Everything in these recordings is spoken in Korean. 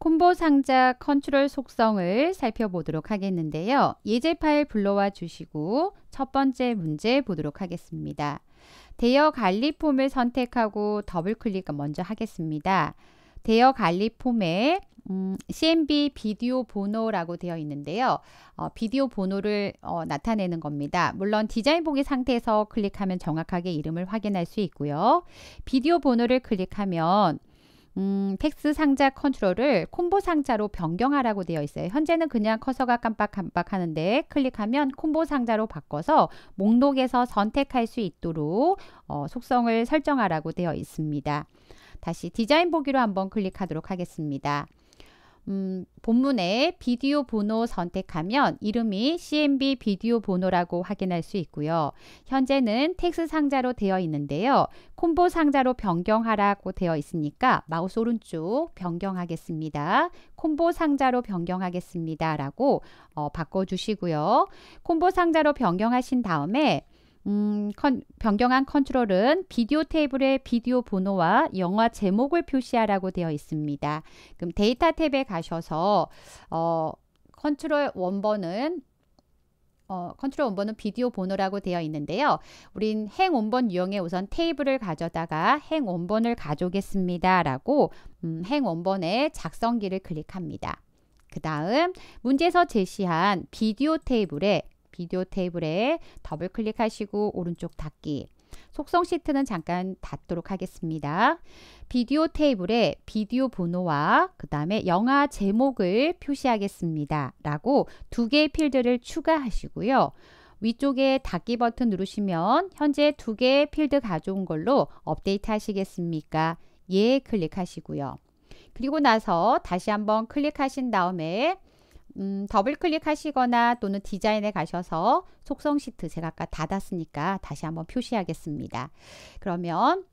콤보 상자 컨트롤 속성을 살펴보도록 하겠는데요. 예제 파일 불러와 주시고 첫 번째 문제 보도록 하겠습니다. 대여 관리 폼을 선택하고 더블 클릭 먼저 하겠습니다. 대여 관리 폼에 음, CMB 비디오 번호라고 되어 있는데요. 어, 비디오 번호를 어, 나타내는 겁니다. 물론 디자인 보기 상태에서 클릭하면 정확하게 이름을 확인할 수 있고요. 비디오 번호를 클릭하면 음, 텍스 상자 컨트롤을 콤보 상자로 변경하라고 되어 있어요. 현재는 그냥 커서가 깜빡깜빡 하는데 클릭하면 콤보 상자로 바꿔서 목록에서 선택할 수 있도록 어, 속성을 설정하라고 되어 있습니다. 다시 디자인 보기로 한번 클릭하도록 하겠습니다. 음, 본문에 비디오 번호 선택하면 이름이 CMB 비디오 번호라고 확인할 수 있고요. 현재는 텍스 상자로 되어 있는데요. 콤보 상자로 변경하라고 되어 있으니까 마우스 오른쪽 변경하겠습니다. 콤보 상자로 변경하겠습니다. 라고 어, 바꿔주시고요. 콤보 상자로 변경하신 다음에 음, 컨, 변경한 컨트롤은 비디오 테이블의 비디오 번호와 영화 제목을 표시하라고 되어 있습니다. 그럼 데이터 탭에 가셔서 어, 컨트롤 원번은 어, 컨트롤 원본은 비디오 번호라고 되어 있는데요. 우린 행 원본 유형에 우선 테이블을 가져다가 행 원본을 가져오겠습니다. 라고 음, 행 원본의 작성기를 클릭합니다. 그 다음 문제에서 제시한 비디오 테이블에 비디오 테이블에 더블 클릭하시고 오른쪽 닫기 속성 시트는 잠깐 닫도록 하겠습니다. 비디오 테이블에 비디오 번호와 그 다음에 영화 제목을 표시하겠습니다. 라고 두 개의 필드를 추가하시고요. 위쪽에 닫기 버튼 누르시면 현재 두 개의 필드 가져온 걸로 업데이트 하시겠습니까? 예 클릭하시고요. 그리고 나서 다시 한번 클릭하신 다음에 음, 더블 클릭하시거나 또는 디자인에 가셔서 속성 시트 제가 아까 닫았으니까 다시 한번 표시하겠습니다. 그러면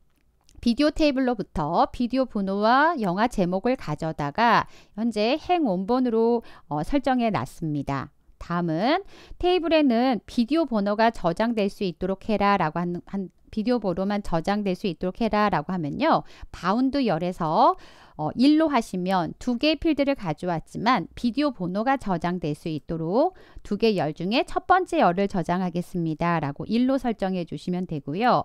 비디오 테이블로부터 비디오 번호와 영화 제목을 가져다가 현재 행 원본으로 어, 설정해 놨습니다. 다음은 테이블에는 비디오 번호가 저장될 수 있도록 해라 라고 한, 한 비디오 번호만 저장될 수 있도록 해라 라고 하면요. 바운드 열에서 어, 1로 하시면 두 개의 필드를 가져왔지만 비디오 번호가 저장될 수 있도록 두 개 열 중에 첫 번째 열을 저장하겠습니다. 라고 1로 설정해 주시면 되고요.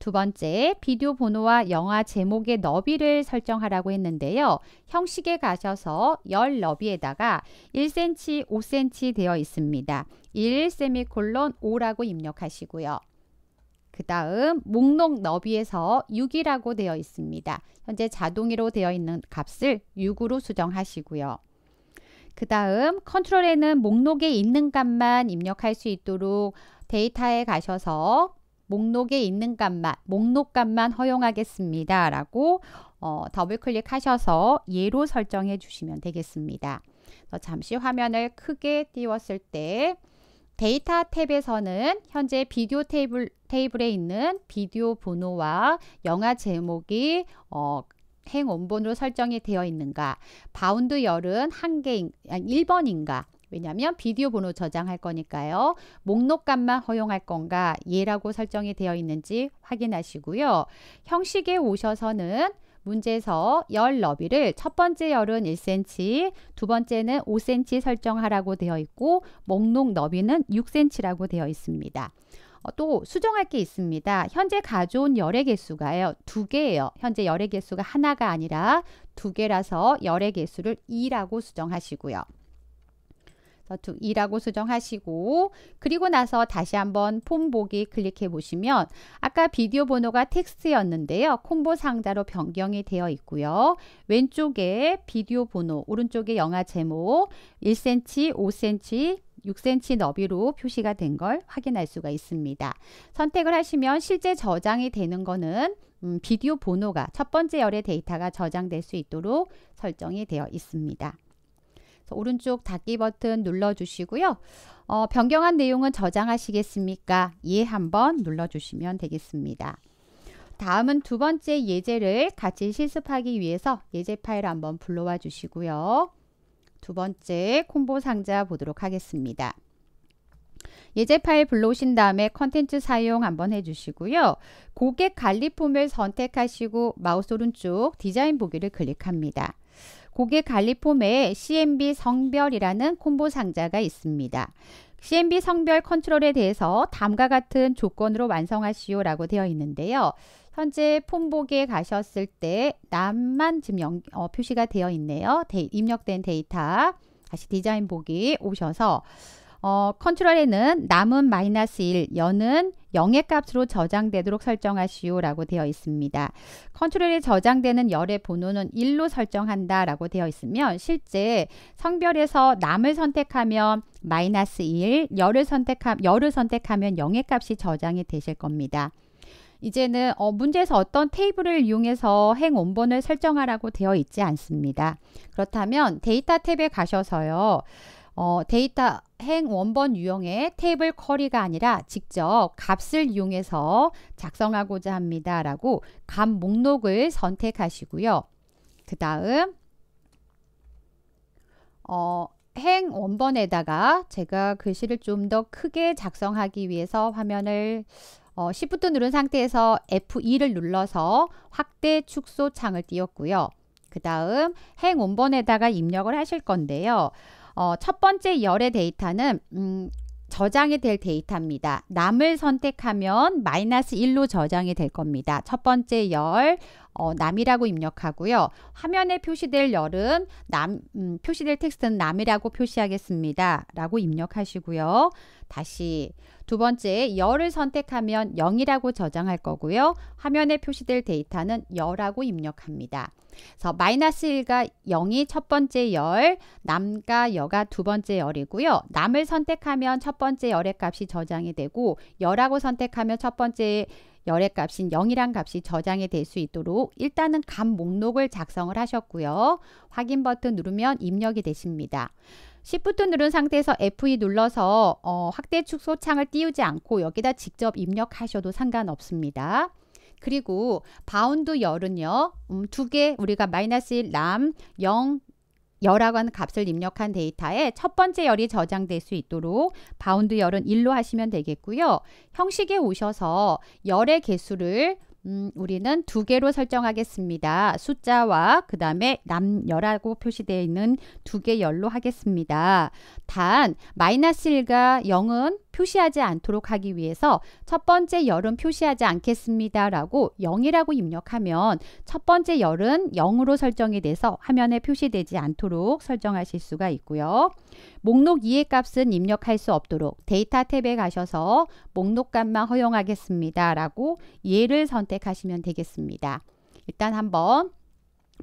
두 번째, 비디오 번호와 영화 제목의 너비를 설정하라고 했는데요. 형식에 가셔서 열 너비에다가 1cm, 5cm 되어 있습니다. 1, 세미콜론 5라고 입력하시고요. 그 다음 목록 너비에서 6이라고 되어 있습니다. 현재 자동으로 되어 있는 값을 6으로 수정하시고요. 그 다음 컨트롤에는 목록에 있는 값만 입력할 수 있도록 데이터에 가셔서 목록에 있는 값만 목록 값만 허용하겠습니다. 라고 어, 더블 클릭하셔서 예로 설정해 주시면 되겠습니다. 잠시 화면을 크게 띄웠을 때 데이터 탭에서는 현재 비디오 테이블, 테이블에 있는 비디오 번호와 영화 제목이 어, 행 원본으로 설정이 되어 있는가 바운드 열은 한개 인 1번인가 왜냐하면 비디오 번호 저장할 거니까요. 목록값만 허용할 건가 예라고 설정이 되어 있는지 확인하시고요. 형식에 오셔서는 문제에서 열 너비를 첫 번째 열은 1cm, 두 번째는 5cm 설정하라고 되어 있고 목록 너비는 6cm라고 되어 있습니다. 어, 또 수정할 게 있습니다. 현재 가져온 열의 개수가요. 두 개예요. 현재 열의 개수가 하나가 아니라 두 개라서 열의 개수를 2라고 수정하시고요. 저축 2라고 수정하시고 그리고 나서 다시 한번 폼 보기 클릭해 보시면 아까 비디오 번호가 텍스트였는데요. 콤보 상자로 변경이 되어 있고요. 왼쪽에 비디오 번호, 오른쪽에 영화 제목 1cm, 5cm, 6cm 너비로 표시가 된 걸 확인할 수가 있습니다. 선택을 하시면 실제 저장이 되는 거는 음, 비디오 번호가 첫 번째 열의 데이터가 저장될 수 있도록 설정이 되어 있습니다. 오른쪽 닫기 버튼 눌러주시고요. 어, 변경한 내용은 저장하시겠습니까? 예 한번 눌러주시면 되겠습니다. 다음은 두 번째 예제를 같이 실습하기 위해서 예제 파일 한번 불러와 주시고요. 두 번째 콤보 상자 보도록 하겠습니다. 예제 파일 불러오신 다음에 컨텐츠 사용 한번 해주시고요. 고객 관리 폼을 선택하시고 마우스 오른쪽 디자인 보기를 클릭합니다. 고객 관리 폼에 CMB 성별이라는 콤보 상자가 있습니다. CMB 성별 컨트롤에 대해서 다음과 같은 조건으로 완성하시오 라고 되어 있는데요. 현재 폼보기에 가셨을 때 남만 지금 연, 어, 표시가 되어 있네요. 데이, 입력된 데이터 다시 디자인 보기 오셔서 어, 컨트롤에는 남은 마이너스 1, 여은 0의 값으로 저장되도록 설정하시오 라고 되어 있습니다. 컨트롤에 저장되는 열의 번호는 1로 설정한다 라고 되어 있으면 실제 성별에서 남을 선택하면 마이너스 1, 열을, 선택하, 열을 선택하면 0의 값이 저장이 되실 겁니다. 이제는 어, 문제에서 어떤 테이블을 이용해서 행 원본을 설정하라고 되어 있지 않습니다. 그렇다면 데이터 탭에 가셔서요. 어, 데이터 행 원본 유형의 테이블 쿼리가 아니라 직접 값을 이용해서 작성하고자 합니다. 라고 값 목록을 선택하시고요. 그 다음 어, 행 원본에다가 제가 글씨를 좀 더 크게 작성하기 위해서 화면을 어, Shift 누른 상태에서 F2를 눌러서 확대 축소 창을 띄웠고요. 그 다음 행 원본에다가 입력을 하실 건데요. 어, 첫 번째 열의 데이터는 음, 저장이 될 데이터입니다. 남을 선택하면 마이너스 1로 저장이 될 겁니다. 첫 번째 열, 어, 남이라고 입력하고요. 화면에 표시될 열은 남, 음, 표시될 텍스트는 남이라고 표시하겠습니다. 라고 입력하시고요. 다시 두 번째 열을 선택하면 0이라고 저장할 거고요. 화면에 표시될 데이터는 열하고 입력합니다. 그래서 마이너스 1과 0이 첫 번째 열, 남과 여가 두 번째 열이고요. 남을 선택하면 첫 번째 열의 값이 저장이 되고 열하고 선택하면 첫 번째 열의 값인 0이란 값이 저장이 될 수 있도록 일단은 값 목록을 작성을 하셨고요. 확인 버튼 누르면 입력이 되십니다. Shift 누른 상태에서 F2 e 눌러서 어, 확대 축소 창을 띄우지 않고 여기다 직접 입력하셔도 상관없습니다. 그리고 바운드 열은요. 음, 두개 우리가 마이너스 1남 0, 열하고 값을 입력한 데이터에 첫 번째 열이 저장될 수 있도록 바운드 열은 1로 하시면 되겠고요. 형식에 오셔서 열의 개수를 음, 우리는 두 개로 설정하겠습니다. 숫자와 그 다음에 남열하고 표시되어 있는 두 개 열로 하겠습니다. 단 마이너스 1과 0은 표시하지 않도록 하기 위해서 첫 번째 열은 표시하지 않겠습니다. 라고 0이라고 입력하면 첫 번째 열은 0으로 설정이 돼서 화면에 표시되지 않도록 설정하실 수가 있고요. 목록 2의 값은 입력할 수 없도록 데이터 탭에 가셔서 목록 값만 허용하겠습니다. 라고 예를 선택하시면 되겠습니다. 일단 한번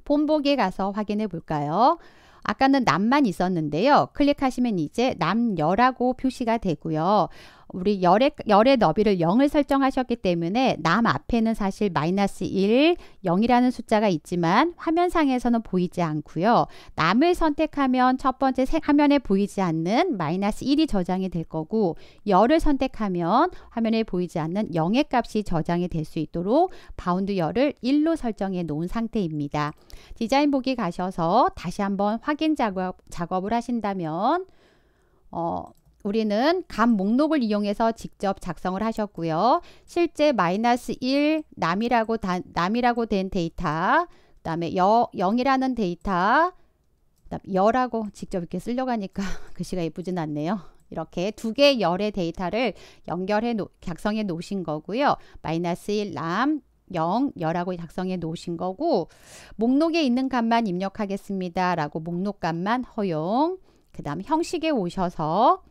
폼보에 가서 확인해 볼까요? 아까는 남만 있었는데요. 클릭하시면 이제 남녀라고 표시가 되고요. 우리 열의, 열의 너비를 0을 설정하셨기 때문에 남 앞에는 사실 마이너스 1, 0이라는 숫자가 있지만 화면상에서는 보이지 않고요. 남을 선택하면 첫 번째 화면에 보이지 않는 마이너스 1이 저장이 될 거고 열을 선택하면 화면에 보이지 않는 0의 값이 저장이 될 수 있도록 바운드 열을 1로 설정해 놓은 상태입니다. 디자인 보기 가셔서 다시 한번 확인 작업, 작업을 하신다면 어, 우리는 값 목록을 이용해서 직접 작성을 하셨고요. 실제 마이너스 1 남이라고 다, 남이라고 된 데이터, 그다음에 여, 0이라는 데이터, 그다음 열하고 직접 이렇게 쓰려고 하니까 글씨가 예쁘진 않네요. 이렇게 두 개의 열의 데이터를 연결해 놓, 작성해 놓으신 거고요. 마이너스 1 남, 0, 열하고 작성해 놓으신 거고 목록에 있는 값만 입력하겠습니다. 라고 목록 값만 허용 그 다음 형식에 오셔서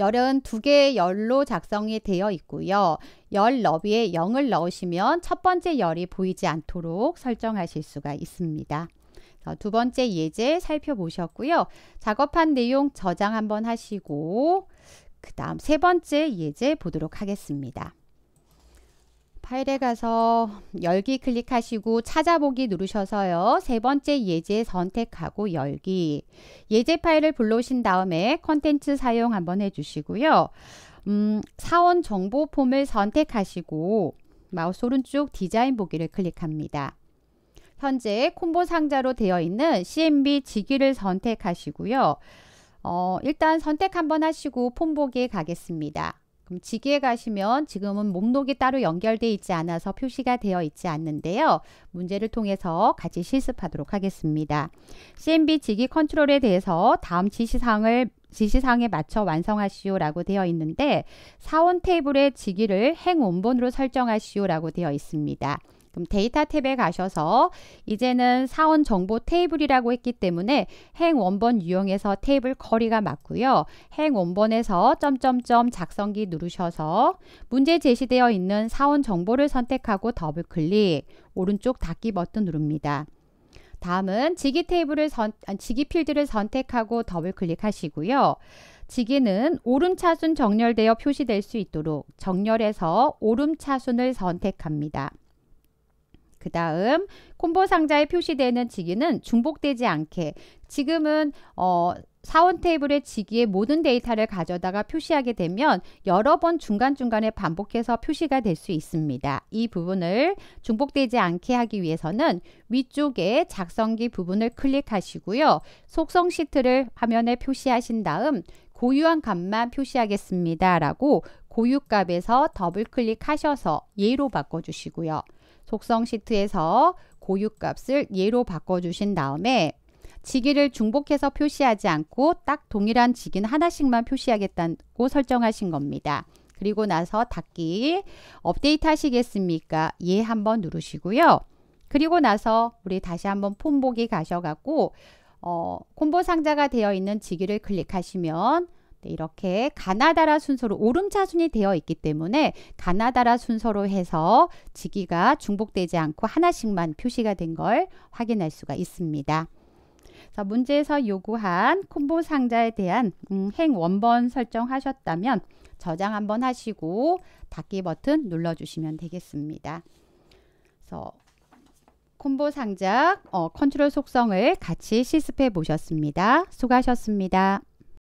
열은 두 개의 열로 작성이 되어 있고요. 열 너비에 0을 넣으시면 첫 번째 열이 보이지 않도록 설정하실 수가 있습니다. 두 번째 예제 살펴보셨고요. 작업한 내용 저장 한번 하시고 그 다음 세 번째 예제 보도록 하겠습니다. 파일에 가서 열기 클릭하시고 찾아보기 누르셔서요. 세 번째 예제 선택하고 열기. 예제 파일을 불러오신 다음에 컨텐츠 사용 한번 해주시고요. 음, 사원 정보 폼을 선택하시고 마우스 오른쪽 디자인 보기를 클릭합니다. 현재 콤보 상자로 되어 있는 CMB 지기를 선택하시고요. 어, 일단 선택 한번 하시고 폼 보기에 가겠습니다. 그럼 지기에 가시면 지금은 목록이 따로 연결되어 있지 않아서 표시가 되어 있지 않는데요. 문제를 통해서 같이 실습하도록 하겠습니다. CMB 지기 컨트롤에 대해서 다음 지시사항을 지시사항에 맞춰 완성하시오 라고 되어 있는데 사원 테이블의 지기를 행원본으로 설정하시오 라고 되어 있습니다. 그럼 데이터 탭에 가셔서 이제는 사원 정보 테이블이라고 했기 때문에 행 원본 유형에서 테이블 커리가 맞고요. 행 원본에서 점점점 작성기 누르셔서 문제 제시되어 있는 사원 정보를 선택하고 더블 클릭, 오른쪽 닫기 버튼 누릅니다. 다음은 지기 테이블을 선, 지기 아, 필드를 선택하고 더블 클릭하시고요. 지기는 오름차순 정렬되어 표시될 수 있도록 정렬해서 오름차순을 선택합니다. 그 다음 콤보 상자에 표시되는 지기는 중복되지 않게 지금은 어, 사원 테이블의 지기의 모든 데이터를 가져다가 표시하게 되면 여러 번 중간중간에 반복해서 표시가 될 수 있습니다. 이 부분을 중복되지 않게 하기 위해서는 위쪽에 작성기 부분을 클릭하시고요. 속성 시트를 화면에 표시하신 다음 고유한 값만 표시하겠습니다. 라고 고유값에서 더블클릭하셔서 예로 바꿔주시고요. 속성 시트에서 고유값을 예로 바꿔주신 다음에 직위를 중복해서 표시하지 않고 딱 동일한 직기는 하나씩만 표시하겠다고 설정하신 겁니다. 그리고 나서 닫기 업데이트 하시겠습니까? 예 한번 누르시고요. 그리고 나서 우리 다시 한번 폼보기 가셔갖고 어, 콤보 상자가 되어 있는 직위를 클릭하시면 네, 이렇게 가나다라 순서로 오름차순이 되어 있기 때문에 가나다라 순서로 해서 지기가 중복되지 않고 하나씩만 표시가 된 걸 확인할 수가 있습니다. 자, 문제에서 요구한 콤보 상자에 대한 음, 행 원본 설정하셨다면 저장 한번 하시고 닫기 버튼 눌러주시면 되겠습니다. 그래서 콤보 상자 어, 컨트롤 속성을 같이 실습해 보셨습니다. 수고하셨습니다.